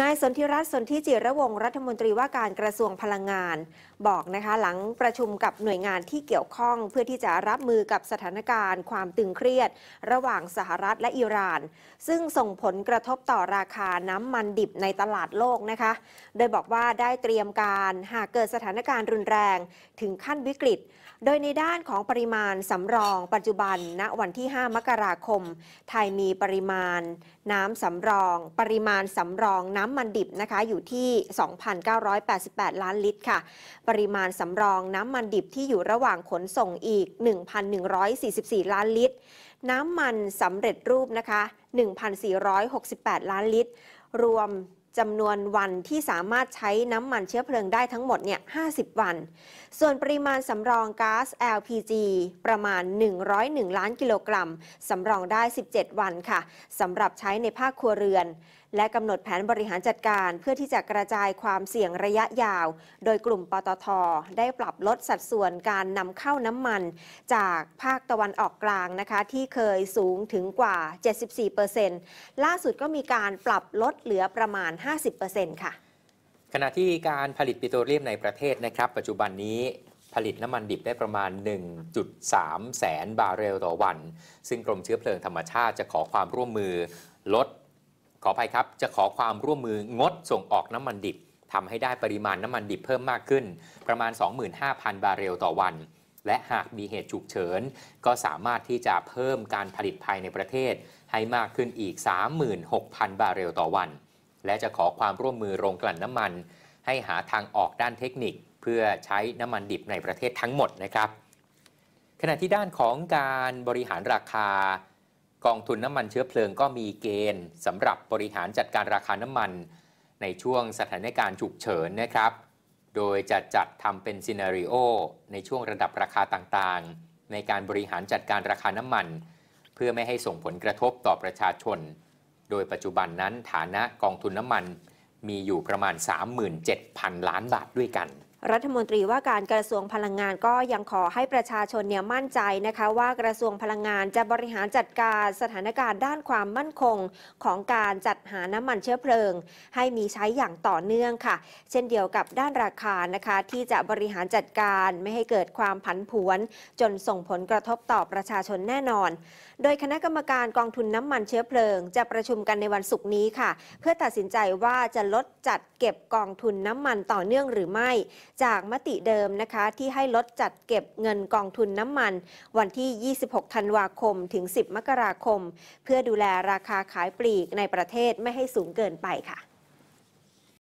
นายสนธิรัตน์สนธิจิระวงรัฐมนตรีว่าการกระทรวงพลังงานบอกนะคะ หลังประชุมกับหน่วยงานที่เกี่ยวข้องเพื่อที่จะรับมือกับสถานการณ์ความตึงเครียด ระหว่างสหรัฐและอิหร่าน ซึ่งส่งผลกระทบต่อราคาน้ำมันดิบในตลาดโลกนะคะ โดยบอกว่าได้เตรียมการหากเกิดสถานการณ์รุนแรงถึงขั้นวิกฤต โดยในด้านของปริมาณสำรองปัจจุบัน ณวันที่ 5 มกราคม ไทยมีปริมาณ น้ำสำรอง ปริมาณสำรองน้ำมันดิบนะคะอยู่ที่ 2,988ล้านลิตรค่ะปริมาณสำรองน้ำมันดิบที่อยู่ระหว่างขนส่งอีก 1,144 ล้านลิตร น้ำมันสำเร็จรูปนะคะ 1,468 ล้านลิตร รวมจำนวนวันที่สามารถใช้น้ำมันเชื้อเพลิงได้ทั้งหมดเนี่ย 50 วัน ส่วนปริมาณสำรองก๊าซ LPG ประมาณ 101 ล้านกิโลกรัม สำรองได้ 17 วันค่ะ สำหรับใช้ในภาคครัวเรือนและกำหนดแผนบริหารจัดการ เพื่อที่จะกระจายความเสี่ยงระยะยาว โดยกลุ่มปตท ได้ปรับลดสัดส่วนการนำเข้าน้ำมันจากภาคตะวันออกกลางนะคะ ที่เคยสูงถึงกว่า 74%ล่าสุดก็มีการปรับลดเหลือประมาณ 50%ค่ะ ขณะที่การผลิตปิโตรเลียมในประเทศนะครับ ปัจจุบันนี้ ผลิตน้ำมันดิบได้ประมาณ 1.3 แสนบาร์เรลต่อวัน ซึ่งกรมเชื้อเพลิงธรรมชาติจะขอความร่วมมือลดขออภัยครับจะขอความร่วมมืองดส่งออกน้ำมันดิบทำให้ได้ปริมาณน้ำมันดิบเพิ่มมากขึ้น ประมาณ 25,000 บาร์เรลต่อวัน และหากมีเหตุฉุกเฉินก็สามารถที่จะเพิ่มการผลิตภายในประเทศ ให้มากขึ้นอีก 36,000บาร์เรลต่อวัน และจะขอความร่วมมือโรงกลั่นน้ำมัน ให้หาทางออกด้านเทคนิคเพื่อใช้น้ำมันดิบในประเทศทั้งหมดนะครับ ขณะที่ด้านของการบริหารราคากองทุนน้ำมันเชื้อเพลิงก็มีเกณฑ์สำหรับบริหารจัดการราคาน้ำมัน ในช่วงสถานการณ์ฉุกเฉินนะครับ โดยจะจัดทำเป็นซีนารีโอในช่วงระดับราคาต่างๆ ในการบริหารจัดการราคาน้ำมัน เพื่อไม่ให้ส่งผลกระทบต่อประชาชน โดยปัจจุบันนั้นฐานะกองทุนน้ำมันมีอยู่ประมาณ 37,000 ล้านบาทด้วยกันรัฐมนตรีว่าการกระทรวงพลังงานก็ยังขอให้ประชาชนเนี่ยมั่นใจนะคะ ว่ากระทรวงพลังงานจะบริหารจัดการ สถานการณ์ด้านความมั่นคงของการจัดหาน้ำมันเชื้อเพลิง ให้มีใช้อย่างต่อเนื่องค่ะ เช่นเดียวกับด้านราคานะคะที่จะบริหารจัดการไม่ให้เกิดความผันผวน จนส่งผลกระทบต่อประชาชนแน่นอน โดยคณะกรรมการกองทุนน้ำมันเชื้อเพลิง จะประชุมกันในวันศุกร์นี้ค่ะ เพื่อตัดสินใจว่าจะลดจัดเก็บกองทุนน้ำมันต่อเนื่องหรือไม่จากมติเดิมนะคะที่ให้ลดจัดเก็บเงินกองทุนน้ำมัน วันที่ 26 ธันวาคมถึง 10 มกราคม เพื่อดูแลราคาขายปลีกในประเทศไม่ให้สูงเกินไปค่ะ